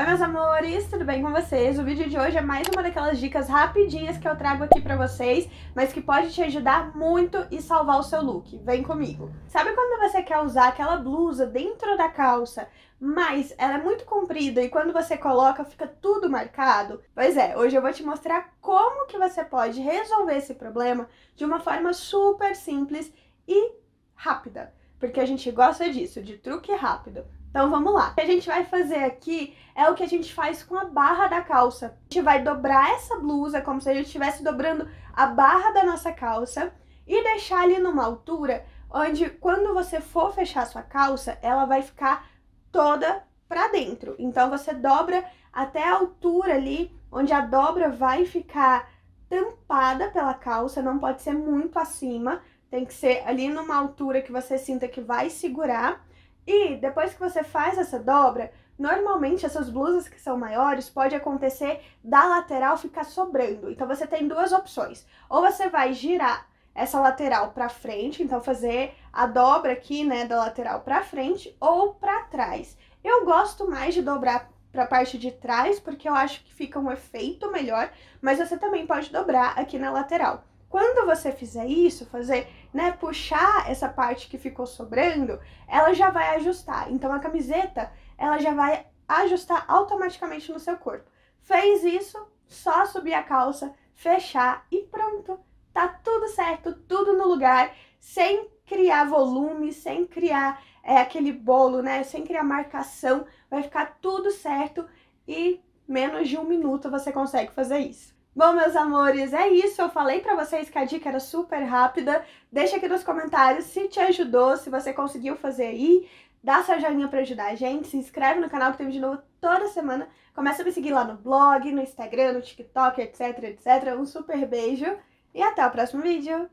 Oi meus amores, tudo bem com vocês? O vídeo de hoje é mais uma daquelas dicas rapidinhas que eu trago aqui pra vocês, mas que pode te ajudar muito e salvar o seu look. Vem comigo! Sabe quando você quer usar aquela blusa dentro da calça, mas ela é muito comprida e quando você coloca fica tudo marcado? Pois é, hoje eu vou te mostrar como que você pode resolver esse problema de uma forma super simples e rápida. Porque a gente gosta disso, de truque rápido. Então vamos lá. O que a gente vai fazer aqui é o que a gente faz com a barra da calça. A gente vai dobrar essa blusa como se a gente estivesse dobrando a barra da nossa calça e deixar ali numa altura onde quando você for fechar sua calça, ela vai ficar toda para dentro. Então você dobra até a altura ali onde a dobra vai ficar tampada pela calça, não pode ser muito acima, tem que ser ali numa altura que você sinta que vai segurar. E depois que você faz essa dobra, normalmente essas blusas que são maiores pode acontecer da lateral ficar sobrando. Então você tem duas opções. Ou você vai girar essa lateral para frente, então fazer a dobra aqui, né, da lateral para frente ou para trás. Eu gosto mais de dobrar para a parte de trás, porque eu acho que fica um efeito melhor, mas você também pode dobrar aqui na lateral. Quando você fizer isso, fazer, né, puxar essa parte que ficou sobrando, ela já vai ajustar. Então a camiseta, ela já vai ajustar automaticamente no seu corpo. Fez isso, só subir a calça, fechar e pronto. Tá tudo certo, tudo no lugar, sem criar volume, sem criar é, aquele bolo, né? Sem criar marcação, vai ficar tudo certo e menos de um minuto você consegue fazer isso. Bom, meus amores, é isso. Eu falei para vocês que a dica era super rápida. Deixa aqui nos comentários se te ajudou, se você conseguiu fazer aí. Dá sua joinha pra ajudar a gente. Se inscreve no canal que tem vídeo novo toda semana. Começa a me seguir lá no blog, no Instagram, no TikTok, etc, etc. Um super beijo e até o próximo vídeo.